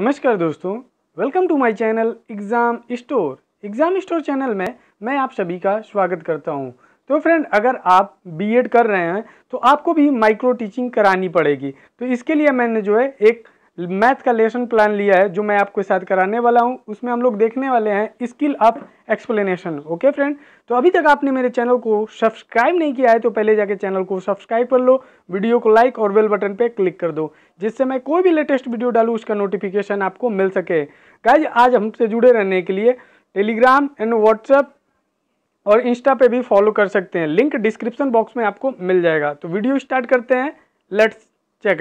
नमस्कार दोस्तों welcome to my channel exam store exam store channel में मैं आप सभी का स्वागत करता हूं तो फ्रेंड अगर आप बीएड कर रहे हैं तो आपको भी माइक्रो टीचिंग करानी पड़ेगी तो इसके लिए मैंने जो है एक मैथ का लेसन प्लान लिया है जो मैं आपके साथ कराने वाला हूँ उसमें हम लोग देखने वाले हैं skill up explanation okay friend तो अभी तक आपने मेरे चैनल को सब्सक्राइब नहीं किया है तो पहले जाके चैनल को सब्सक्राइब कर लो वीडियो को लाइक और बेल बटन पे क्लिक कर दो जिससे मैं कोई भी लेटेस्ट वीडियो डालूँ उसका नोटिफिकेशन आपको मिल सके गाइज आज हमसे जुड़े रहने के लिए टेलीग्राम एंड व्हाट्सएप और इंस्टा पे भी फॉलो कर सकते हैं लिंक डिस्क्रिप्शन बॉक्स में आपको मिल जाएगा तो वीडियो स्टार्ट करते हैं लेट्स चेक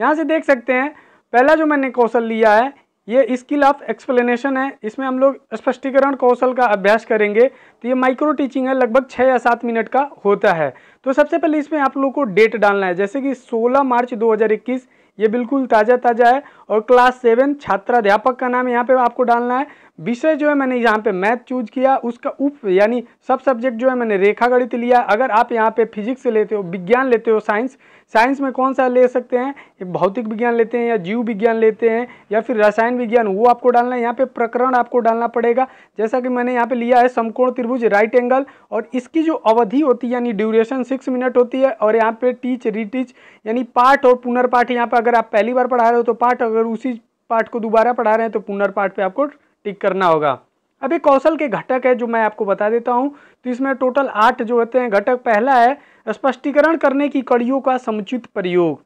यहाँ से देख सकते हैं पहला जो मैंने कौशल लिया है ये स्किल ऑफ एक्सप्लेनेशन है इसमें हम लोग स्पष्टीकरण कौशल का अभ्यास करेंगे तो ये माइक्रो टीचिंग है लगभग छः या सात मिनट का होता है तो सबसे पहले इसमें आप लोगों को डेट डालना है जैसे कि 16 मार्च 2021 ये बिल्कुल ताज़ा ताज़ा है और क्लास सेवन छात्राध्यापक का नाम यहाँ पे आपको डालना है विषय जो है मैंने यहाँ पे मैथ चूज किया उसका उप यानी सब सब्जेक्ट जो है मैंने रेखा गणित लिया अगर आप यहाँ पे फिजिक्स लेते हो विज्ञान लेते हो साइंस साइंस में कौन सा ले सकते हैं भौतिक विज्ञान लेते हैं या जीव विज्ञान लेते हैं या फिर रसायन विज्ञान वो आपको डालना है यहाँ पे प्रकरण आपको डालना पड़ेगा जैसा कि मैंने यहाँ पे लिया है समकोण त्रिभुज राइट एंगल और इसकी जो अवधि होती है यानी ड्यूरेशन सिक्स मिनट होती है और यहाँ पे टीच रीटीच यानी पाठ और पुनर्पाठ यहाँ पर अगर आप पहली बार पढ़ा रहे हो तो पाठ अगर उसी पाठ को दोबारा पढ़ा रहे हैं तो पुनर्पाठ पे आपको टिक करना होगा अभी कौशल के घटक है जो मैं आपको बता देता हूँ तो इसमें टोटल आठ जो होते हैं घटक पहला है स्पष्टीकरण करने की कड़ियों का समुचित प्रयोग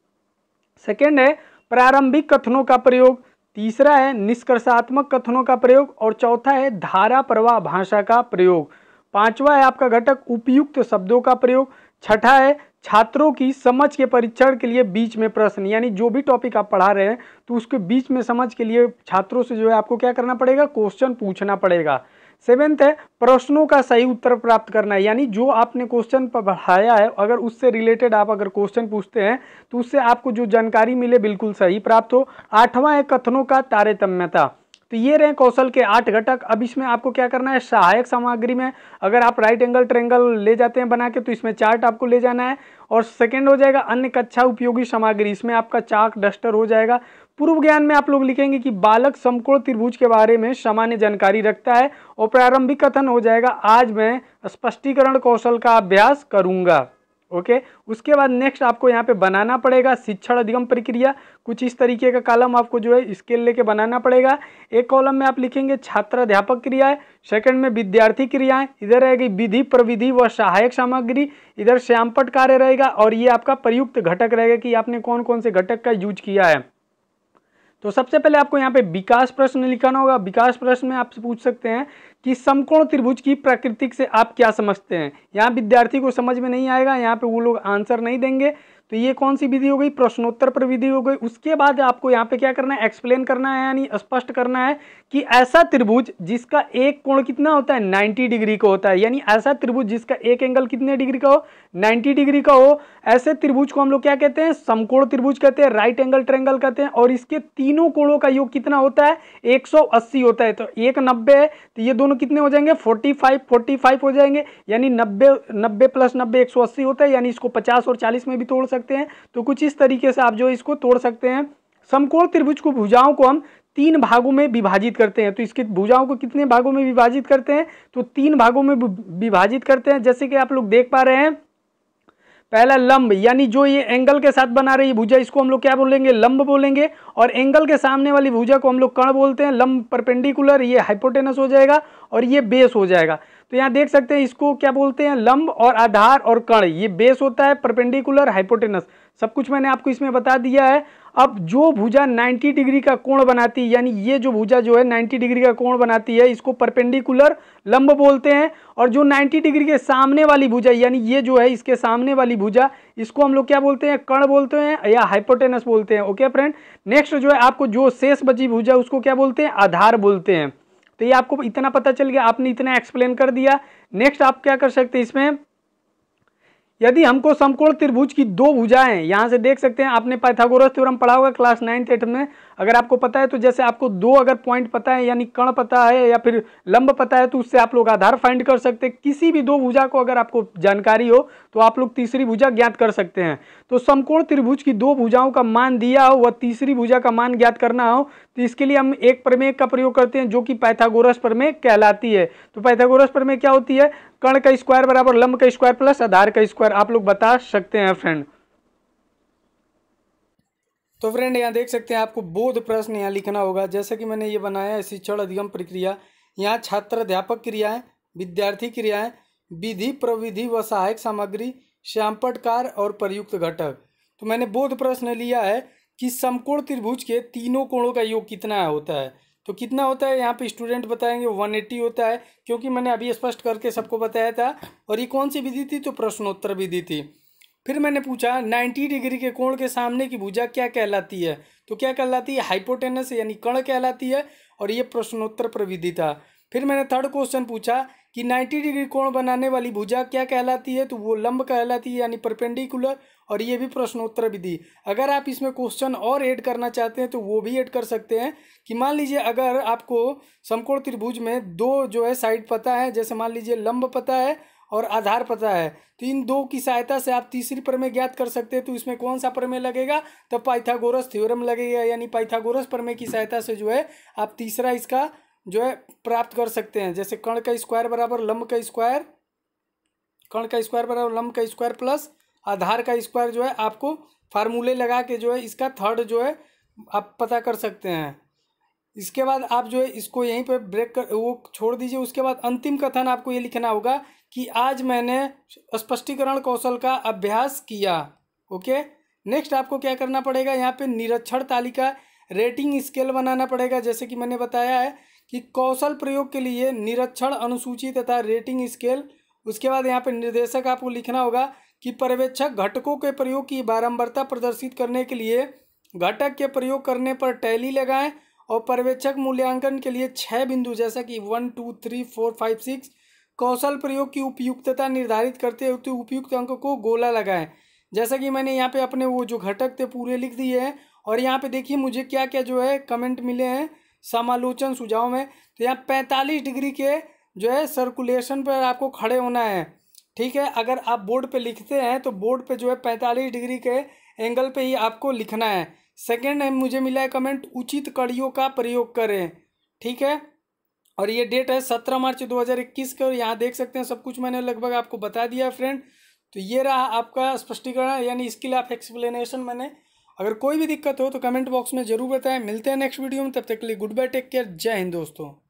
सेकेंड है प्रारंभिक कथनों का प्रयोग तीसरा है निष्कर्षात्मक कथनों का प्रयोग और चौथा है धारा प्रवाह भाषा का प्रयोग पांचवा है आपका घटक उपयुक्त शब्दों का प्रयोग छठा है छात्रों की समझ के परीक्षण के लिए बीच में प्रश्न यानी जो भी टॉपिक आप पढ़ा रहे हैं तो उसके बीच में समझ के लिए छात्रों से जो है आपको क्या करना पड़ेगा क्वेश्चन पूछना पड़ेगा सेवेंथ है प्रश्नों का सही उत्तर प्राप्त करना है यानी जो आपने क्वेश्चन पढ़ाया है अगर उससे रिलेटेड आप अगर क्वेश्चन पूछते हैं तो उससे आपको जो जानकारी मिले बिल्कुल सही प्राप्त हो आठवां है कथनों का तारतम्यता तो ये रहे कौशल के आठ घटक अब इसमें आपको क्या करना है सहायक सामग्री में अगर आप राइट एंगल ट्रेंगल ले जाते हैं बना के तो इसमें चार्ट आपको ले जाना है और सेकेंड हो जाएगा अन्य कक्षा उपयोगी सामग्री इसमें आपका चाक डस्टर हो जाएगा पूर्व ज्ञान में आप लोग लिखेंगे कि बालक समकोण त्रिभुज के बारे में सामान्य जानकारी रखता है और प्रारंभिक कथन हो जाएगा आज मैं स्पष्टीकरण कौशल का अभ्यास करूंगा ओके उसके बाद नेक्स्ट आपको यहाँ पे बनाना पड़ेगा शिक्षण अधिगम प्रक्रिया कुछ इस तरीके का कॉलम आपको जो है स्केल लेके बनाना पड़ेगा एक कॉलम में आप लिखेंगे छात्र अध्यापक क्रियाएं सेकंड में विद्यार्थी क्रियाएं इधर रहेगी विधि प्रविधि व सहायक सामग्री इधर श्यामपट कार्य रहेगा और ये आपका प्रयुक्त घटक रहेगा कि आपने कौन कौन से घटक का यूज किया है तो सबसे पहले आपको यहाँ पे विकास प्रश्न लिखाना होगा विकास प्रश्न में आप पूछ सकते हैं कि समकोण त्रिभुज की प्राकृतिक से आप क्या समझते हैं यहाँ विद्यार्थी को समझ में नहीं आएगा यहाँ पे वो लोग आंसर नहीं देंगे तो ये कौन सी विधि हो गई प्रश्नोत्तर पर विधि हो गई उसके बाद आपको यहाँ पे क्या करना है एक्सप्लेन करना है यानी स्पष्ट करना है कि ऐसा त्रिभुज जिसका एक कोण कितना होता है नाइन्टी डिग्री का होता है यानी ऐसा त्रिभुज जिसका एक एंगल कितने डिग्री का हो नाइन्टी डिग्री का हो ऐसे त्रिभुज को हम लोग क्या कहते हैं समकोण त्रिभुज कहते हैं राइट एंगल ट्रेंगल कहते हैं और इसके तीनों कोणों का योग कितना होता है एक होता है तो एक नब्बे है तो ये दोनों दोनों कितने हो जाएंगे 45 45 हो जाएंगे यानी 90 90 प्लस 90 एक होता है यानी इसको 50 और 40 में भी तोड़ सकते हैं तो कुछ इस तरीके से आप जो इसको तोड़ सकते हैं समकोण त्रिभुज को भुजाओं को हम तीन भागों में विभाजित करते हैं तो इसके भुजाओं को कितने भागों में विभाजित करते हैं तो तीन भागों में विभाजित करते हैं जैसे कि आप लोग देख पा रहे हैं पहला लंब यानी जो ये एंगल के साथ बना रही भुजा इसको हम लोग क्या बोलेंगे लंब बोलेंगे और एंगल के सामने वाली भुजा को हम लोग कण बोलते हैं लंब परपेंडिकुलर ये हाइपोटेनस हो जाएगा और ये बेस हो जाएगा तो यहाँ देख सकते हैं इसको क्या बोलते हैं लंब और आधार और कण ये बेस होता है परपेंडिकुलर हाइपोटेनस सब कुछ मैंने आपको इसमें बता दिया है अब जो भुजा 90 डिग्री का कोण बनाती है यानी ये जो भुजा जो है 90 डिग्री का कोण बनाती है इसको परपेंडिकुलर लंब बोलते हैं और जो 90 डिग्री के सामने वाली भुजा यानी ये जो है इसके सामने वाली भुजा इसको हम लोग क्या बोलते हैं कण बोलते हैं या हाइपोटेनस बोलते हैं ओके फ्रेंड नेक्स्ट जो है आपको जो शेष बची भूजा उसको क्या बोलते हैं आधार बोलते हैं तो ये आपको इतना पता चल गया आपने इतना एक्सप्लेन कर दिया नेक्स्ट आप क्या कर सकते हैं इसमें यदि हमको समकोण त्रिभुज की दो भुजाएं यहाँ से देख सकते हैं आपने पाइथागोरस थ्योरम पढ़ा होगा क्लास नाइन्थ एट में अगर आपको पता है तो जैसे आपको दो अगर पॉइंट पता है यानी कण पता है या फिर लंब पता है तो उससे आप लोग आधार फाइंड कर सकते हैं किसी भी दो भुजा को अगर आपको जानकारी हो तो आप लोग तीसरी भुजा ज्ञात कर सकते हैं तो समकोण त्रिभुज की दो भुजाओं का मान दिया हो व तीसरी भुजा का मान ज्ञात करना हो तो इसके लिए हम एक प्रमेय का प्रयोग करते हैं जो कि पैथागोरस प्रमेय कहलाती है तो पैथागोरस प्रमेय क्या होती है कर्ण का स्क्वायर बराबर लंब का स्क्वायर प्लस आधार का स्क्वायर आप लोग बता सकते हैं फ्रेंड तो फ्रेंड यहाँ देख सकते हैं आपको बोध प्रश्न यहाँ लिखना होगा जैसे कि मैंने ये बनाया है शिक्षण अधिगम प्रक्रिया यहाँ छात्र अध्यापक क्रियाएं विद्यार्थी क्रियाएं विधि प्रविधि व सहायक सामग्री श्यामपटकार और प्रयुक्त घटक तो मैंने बोध प्रश्न लिया है कि समकोण त्रिभुज के तीनों कोणों का योग कितना होता है तो कितना होता है यहाँ पे स्टूडेंट बताएंगे वन एट्टी होता है क्योंकि मैंने अभी स्पष्ट करके सबको बताया था और ये कौन सी विधि थी तो प्रश्नोत्तर विधि थी फिर मैंने पूछा नाइन्टी डिग्री के कोण के सामने की भुजा क्या कहलाती है तो क्या कहलाती है हाइपोटेनस यानी कण कहलाती है और ये प्रश्नोत्तर प्रविधि था फिर मैंने थर्ड क्वेश्चन पूछा कि 90 डिग्री कोण बनाने वाली भुजा क्या कहलाती है तो वो लंब कहलाती है यानी परपेंडिकुलर और ये भी प्रश्नोत्तर विधि अगर आप इसमें क्वेश्चन और ऐड करना चाहते हैं तो वो भी ऐड कर सकते हैं कि मान लीजिए अगर आपको समकोण त्रिभुज में दो जो है साइड पता है जैसे मान लीजिए लंब पता है और आधार पता है तो इन दो की सहायता से आप तीसरी प्रमेय ज्ञात कर सकते हैं तो इसमें कौन सा प्रमेय लगेगा तो पाइथागोरस थ्योरम लगेगा यानी पाइथागोरस प्रमेय की सहायता से जो है आप तीसरा इसका जो है प्राप्त कर सकते हैं जैसे कर्ण का स्क्वायर बराबर लंब का स्क्वायर कर्ण का स्क्वायर बराबर लंब का स्क्वायर प्लस आधार का स्क्वायर जो है आपको फार्मूले लगा के जो है इसका थर्ड जो है आप पता कर सकते हैं इसके बाद आप जो है इसको यहीं पर ब्रेक कर वो छोड़ दीजिए उसके बाद अंतिम कथन आपको ये लिखना होगा कि आज मैंने स्पष्टीकरण कौशल का अभ्यास किया ओके नेक्स्ट आपको क्या करना पड़ेगा यहाँ पे निरक्षण तालिका रेटिंग स्केल बनाना पड़ेगा जैसे कि मैंने बताया है कि कौशल प्रयोग के लिए निरीक्षण अनुसूची तथा रेटिंग स्केल उसके बाद यहाँ पे निर्देशक आपको लिखना होगा कि पर्यवेक्षक घटकों के प्रयोग की बारंबारता प्रदर्शित करने के लिए घटक के प्रयोग करने पर टैली लगाएं और पर्यवेक्षक मूल्यांकन के लिए छः बिंदु जैसा कि one two three four five six कौशल प्रयोग की उपयुक्तता निर्धारित करते हुए तो उपयुक्त अंक को गोला लगाएं जैसा कि मैंने यहाँ पे अपने वो जो घटक थे पूरे लिख दिए हैं और यहाँ पे देखिए मुझे क्या क्या जो है कमेंट मिले हैं समालोचन सुझाव में तो यहाँ पैंतालीस डिग्री के जो है सर्कुलेशन पर आपको खड़े होना है ठीक है अगर आप बोर्ड पे लिखते हैं तो बोर्ड पे जो है पैंतालीस डिग्री के एंगल पे ही आपको लिखना है सेकेंड मुझे मिला है कमेंट उचित कड़ियों का प्रयोग करें ठीक है और ये डेट है सत्रह मार्च दो हज़ार इक्कीस का और यहाँ देख सकते हैं सब कुछ मैंने लगभग आपको बता दिया फ्रेंड तो ये रहा आपका स्पष्टीकरण यानी इसके लिए आप एक्सप्लेनेशन मैंने अगर कोई भी दिक्कत हो तो कमेंट बॉक्स में ज़रूर बताएं मिलते हैं नेक्स्ट वीडियो में तब तक के लिए गुड बाय टेक केयर जय हिंद दोस्तों